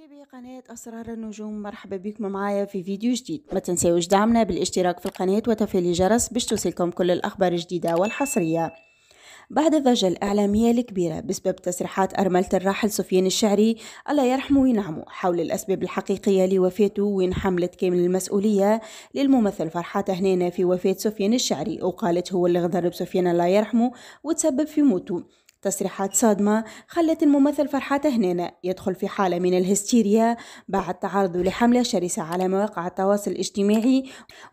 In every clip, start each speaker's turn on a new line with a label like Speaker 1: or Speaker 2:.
Speaker 1: متابعي قناة أسرار النجوم مرحبا بكم معايا في فيديو جديد ما تنسيوش دعمنا بالاشتراك في القناة وتفعيل الجرس باش توصلكم كل الأخبار الجديدة والحصرية بعد الضجة الإعلامية الكبيرة بسبب تصريحات أرملة الراحل سفيان الشعري الله يرحمه وينعمه حول الأسباب الحقيقية لوفاته وين حملت كامل المسؤولية للممثل فرحات هنينة في وفاة سفيان الشعري وقالت هو اللي غدر بسفيان الله يرحمه وتسبب في موته تصريحات صادمة خلت الممثل فرحة هنينة يدخل في حالة من الهستيريا بعد تعرضه لحملة شرسة على مواقع التواصل الاجتماعي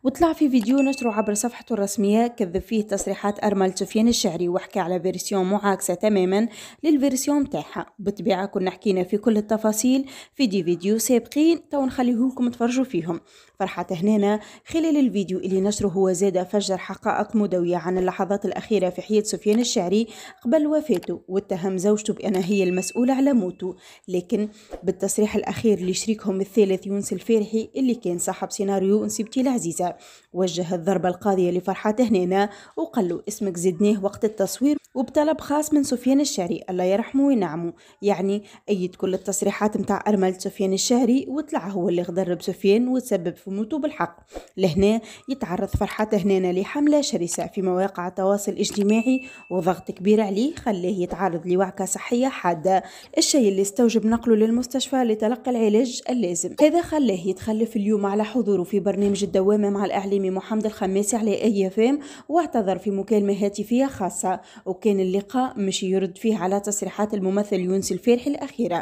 Speaker 1: وطلع في فيديو نشره عبر صفحته الرسمية كذب فيه تصريحات أرمل سفيان الشعري وحكى على فيرسيون معاكسة تماما للفيرسيون متاعها بطبيعة كنا حكينا في كل التفاصيل في دي فيديو سابقين تو نخليهولكم تفرجوا فيهم فرحة هنانا خلال الفيديو اللي نشره هو زاد فجر حقائق مدوية عن اللحظات الأخيرة في حياة سفيان الشعري قبل وفاته موته واتهم زوجته بأنها هي المسؤولة على موته لكن بالتصريح الأخير لشريكهم الثالث يونس الفرحي اللي كان صاحب سيناريو انسبتي العزيزة وجه الضربة القاضية لفرحات هنينة وقال له اسمك زدناه وقت التصوير وبطلب خاص من سفيان الشعري الله يرحمه وينعمه يعني أيد كل التصريحات متاع أرملة سفيان الشهري وطلع هو اللي غدر بسفيان وتسبب في موته بالحق لهنا يتعرض فرحات هنانا لحملة شرسة في مواقع التواصل الاجتماعي وضغط كبير عليه خلى عليه يتعرض لوعكة صحية حادة الشيء اللي استوجب نقله للمستشفى لتلقي العلاج اللازم هذا خلاه يتخلف اليوم على حضوره في برنامج الدوامة مع الإعلامي محمد الخماسي على أي فام واعتذر في مكالمة هاتفية خاصة وكان اللقاء مش يرد فيه على تصريحات الممثل يونس الفرحي الأخيرة